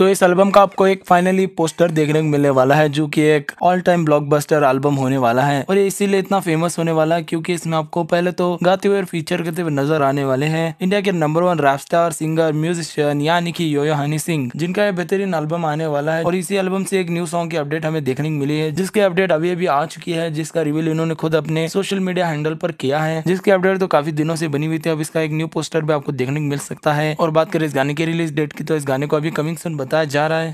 तो इस एल्बम का आपको एक फाइनली पोस्टर देखने को मिलने वाला है जो कि एक ऑल टाइम ब्लॉकबस्टर एल्बम होने वाला है और ये इसीलिए इतना फेमस होने वाला है क्योंकि इसमें आपको पहले तो गाते हुए और फीचर करते हुए नजर आने वाले हैं इंडिया के number one rap star singer musician यानी कि योयो हनी सिंह जिनका यह बेहतरीन एल्बम आने वाला है और इसी एल्बम से एक न्यू सॉन्ग की अपडेट हमें देखने को मिली है जिसकी अपडेट अभी अभी आ चुकी है जिसका रिव्यू इन्होंने खुद अपने सोशल मीडिया हैंडल पर किया है जिसकी अपडेट तो काफी दिनों से बनी हुई थी अब इसका एक न्यू पोस्टर भी आपको देखने को मिल सकता है और बात करें इस गाने की रिलीज डेट की तो इस गाने को अभी कमिंग सुन बताया जा रहा है